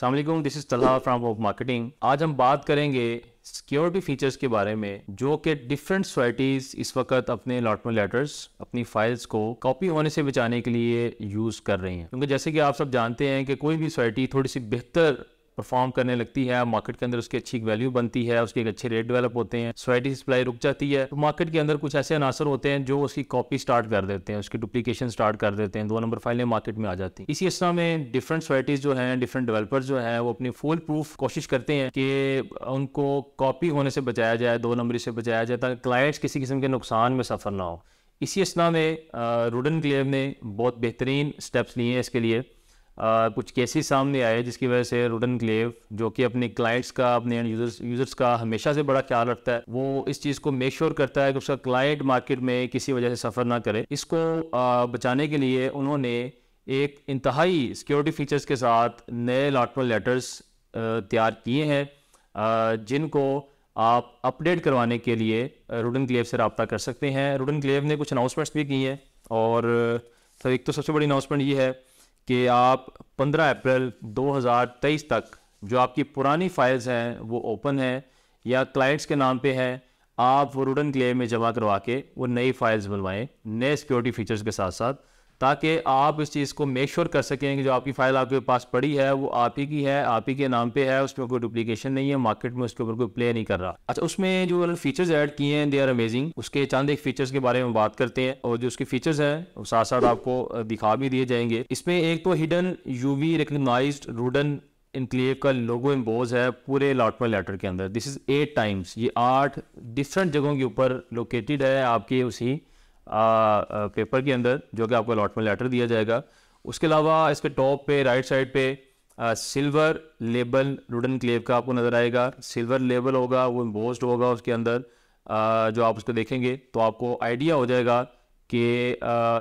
सलामकुम this is Talha from of marketing आज हम बात करेंगे सिक्योरिटी फीचर्स के बारे में जो कि डिफरेंट सोसाइटीज़ इस वक्त अपने अलॉटमेंट लेटर्स अपनी फाइल्स को कॉपी होने से बचाने के लिए यूज़ कर रही हैं क्योंकि जैसे कि आप सब जानते हैं कि कोई भी सोसाइटी थोड़ी सी बेहतर परफॉर्म करने लगती है मार्केट के अंदर उसकी अच्छी वैल्यू बनती है उसके एक अच्छे रेट डेवलप होते हैं सोसाइटी सप्लाई रुक जाती है तो मार्केट के अंदर कुछ ऐसे अनासर होते हैं जो उसकी कॉपी स्टार्ट कर देते हैं उसकी डुप्लीकेशन स्टार्ट कर देते हैं दो नंबर फाइलें मार्केट में आ जाती हैं इसी तरह में डिफरेंट सोसाइटीज़ जो हैं डिफरेंट डेवलपर्स जो हैं वो अपनी फुल प्रूफ कोशिश करते हैं कि उनको कॉपी होने से बचाया जाए दो नंबर से बचाया जाए ताकि क्लाइंट्स किसी किस्म के नुकसान में सफर ना हो इसी असना में रूडन क्लेव ने बहुत बेहतरीन स्टेप्स लिए हैं इसके लिए कुछ केसेस सामने आए जिसकी वजह से रूडन क्लेव जो कि अपने क्लाइंट्स का अपने यूजर्स यूजर्स का हमेशा से बड़ा ख्याल रखता है वो इस चीज़ को मेक श्योर करता है कि उसका क्लाइंट मार्केट में किसी वजह से सफ़र ना करे इसको बचाने के लिए उन्होंने एक इंतहाई सिक्योरिटी फीचर्स के साथ नए अलॉटमेंट लेटर्स तैयार किए हैं जिनको आप अपडेट करवाने के लिए रूडन क्लेव से रबता कर सकते हैं रूडन क्लेव ने कुछ अनाउंसमेंट्स भी की हैं और तो एक तो सबसे बड़ी अनाउंसमेंट ये है कि आप 15 अप्रैल 2023 तक जो आपकी पुरानी फाइल्स हैं वो ओपन हैं या क्लाइंट्स के नाम पे हैं आप वो रूडन क्लेम में जमा करवा के वो नई फाइल्स बनवाएं नए सिक्योरिटी फीचर्स के साथ साथ ताकि आप इस चीज़ को मेक श्योर कर सकें कि जो आपकी फ़ाइल आपके पास पड़ी है वो आप ही की है आप ही के नाम पे है उसमें कोई डुप्लीकेशन नहीं है मार्केट में उसके ऊपर कोई प्ले नहीं कर रहा अच्छा उसमें जो फीचर्स ऐड किए हैं दे आर अमेजिंग उसके चंद एक फीचर्स के बारे में बात करते हैं और जो उसके फीचर्स हैं साथ साथ आपको दिखा भी दिए जाएंगे इसमें एक तो hidden U V recognise Rudn Enclave logo लोगो एम्बोज है पूरे अलॉटमेंट लेटर के अंदर दिस इज एट टाइम्स ये आठ डिफरेंट जगहों के ऊपर लोकेटेड है आपके उसी पेपर के अंदर जो कि आपको अलॉटमेंट लेटर दिया जाएगा उसके अलावा इसके टॉप पे राइट साइड पे सिल्वर लेबल रुडन क्लेव का आपको नज़र आएगा सिल्वर लेबल होगा वो इम्बोस्ड होगा उसके अंदर आ, जो आप उसको देखेंगे तो आपको आइडिया हो जाएगा कि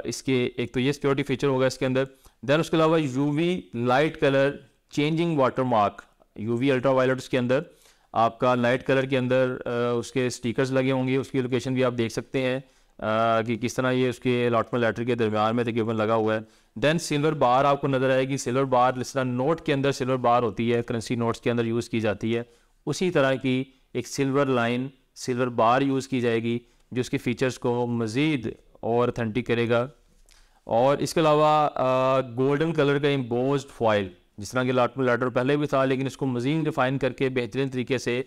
इसके एक तो ये सिक्योरिटी फीचर होगा इसके अंदर देन उसके अलावा UV light colour changing water mark U V ultra violet उसके अंदर आपका लाइट कलर के अंदर उसके स्टिकर्स लगे होंगे उसकी लोकेशन भी आप देख सकते हैं कि किस तरह ये उसके अलाटमेंट लेटर के दरमियान में तकरीबन लगा हुआ है देन सिल्वर बार आपको नजर आएगी सिल्वर बार जिस तरह नोट के अंदर सिल्वर बार होती है करेंसी नोट्स के अंदर यूज़ की जाती है उसी तरह की एक silver line silver bar use की जाएगी जो उसके फीचर्स को मज़ीद और अथेंटिक करेगा और इसके अलावा गोल्डन कलर का इम्बोज फॉइल जिस तरह के अलाटमेंट लेटर पहले भी था लेकिन इसको मज़ीद डिफ़ाइन करके बेहतरीन तरीके से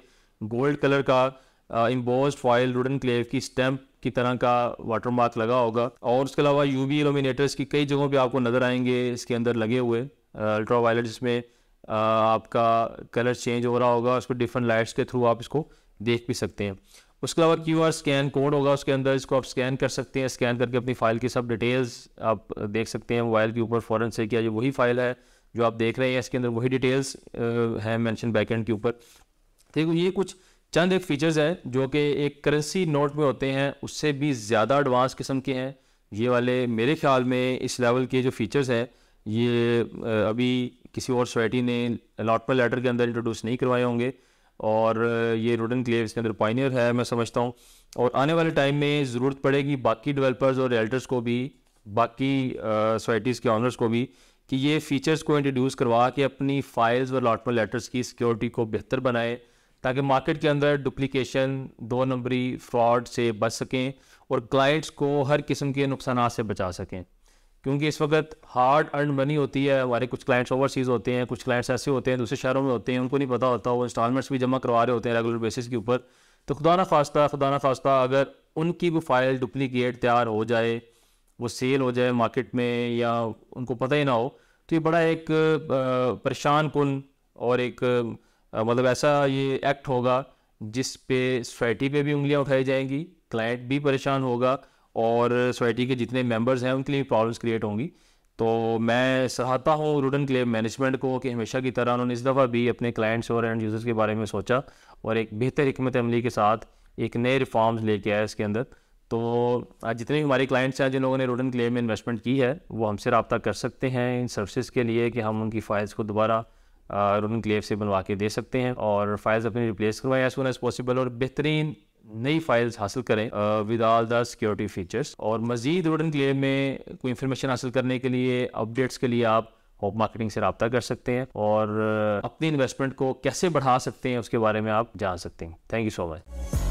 गोल्ड कलर का इम्बोज फॉयल वुडन क्लेव की स्टैम्प की तरह का वाटर मार्क लगा होगा और उसके अलावा यू वी इलोमिनेटर्स की कई जगहों पर आपको नज़र आएंगे इसके अंदर लगे हुए अल्ट्रा uh, वायलेट जिसमें uh, आपका कलर चेंज हो रहा होगा उसको डिफरेंट लाइट्स के थ्रू आप इसको देख भी सकते हैं उसके अलावा क्यू आर स्कैन कोड होगा उसके अंदर इसको आप स्कैन कर सकते हैं स्कैन करके अपनी फ़ाइल की सब डिटेल्स आप देख सकते हैं मोबाइल के ऊपर फ़ौरन से क्या ये वही फ़ाइल है जो आप देख रहे हैं इसके अंदर वही डिटेल्स uh, हैं मैंशन बैकेंड के ऊपर देखो ये कुछ चंद एक फीचर्स है जो कि एक करेंसी नोट में होते हैं उससे भी ज़्यादा एडवांस किस्म के हैं ये वाले मेरे ख्याल में इस लेवल के जो फीचर्स है ये अभी किसी और सोसाइटी ने अलाटमेंट लेटर के अंदर इंट्रोड्यूस नहीं करवाए होंगे और ये रूडन क्लेव इसके अंदर पाइनियर है मैं समझता हूँ और आने वाले टाइम में ज़रूरत पड़ेगी बाकी डेवलपर्स और एल्टर्स को भी बाकी सोसाइटीज़ के ऑनर्स को भी कि ये फीचर्स को इंट्रोड्यूस करवा के अपनी फाइल्स और अलाटमेंट लेटर्स की सिक्योरिटी को बेहतर बनाए ताकि मार्केट के अंदर डुप्लीकेशन दो नंबरी फ्रॉड से बच सकें और क्लाइंट्स को हर किस्म के नुकसान से बचा सकें क्योंकि इस वक्त हार्ड अर्न मनी होती है हमारे कुछ क्लाइंट्स ओवरसीज़ होते हैं कुछ क्लाइंट्स ऐसे होते हैं दूसरे शहरों में होते हैं उनको नहीं पता होता वो इंस्टॉलमेंट्स भी जमा करवा रहे होते हैं रेगुलर बेसिस के ऊपर तो खुदा ना खास्ता खुदा ना खास्ता अगर उनकी भी फाइल डुप्लीकेट तैयार हो जाए वो सेल हो जाए मार्केट में या उनको पता ही ना हो तो ये बड़ा एक परेशान कन और एक मतलब ऐसा ये एक्ट होगा जिस पे सोसाइटी पे भी उंगलियां उठाई जाएंगी क्लाइंट भी परेशान होगा और सोसाइटी के जितने मेंबर्स हैं उनके लिए प्रॉब्लम्स क्रिएट होंगी तो मैं चाहता हूँ रूडन क्लेम मैनेजमेंट को कि हमेशा की तरह उन्होंने इस दफ़ा भी अपने क्लाइंट्स और एंड यूज़र्स के बारे में सोचा और एक बेहतर हमत अमली के साथ एक नए रिफॉर्म्स लेके आया इसके अंदर तो आज जितने भी हमारे क्लाइंट्स हैं जिन लोगों ने रूडन क्लेम में इन्वेस्टमेंट की है वो हमसे रबता कर सकते हैं इन सर्विसेज के लिए कि हम उनकी फ़ाइल्स को दोबारा और क्लेव से बनवा के दे सकते हैं और फाइल्स अपनी रिप्लेस करवाएं एज सुन एज पॉसिबल और बेहतरीन नई फाइल्स हासिल करें with all the security features और मजीद रोडन क्लेव में कोई इन्फॉर्मेशन हासिल करने के लिए अपडेट्स के लिए आप होप मार्केटिंग से रबता कर सकते हैं और अपनी इन्वेस्टमेंट को कैसे बढ़ा सकते हैं उसके बारे में आप जान सकते हैं थैंक यू सो मच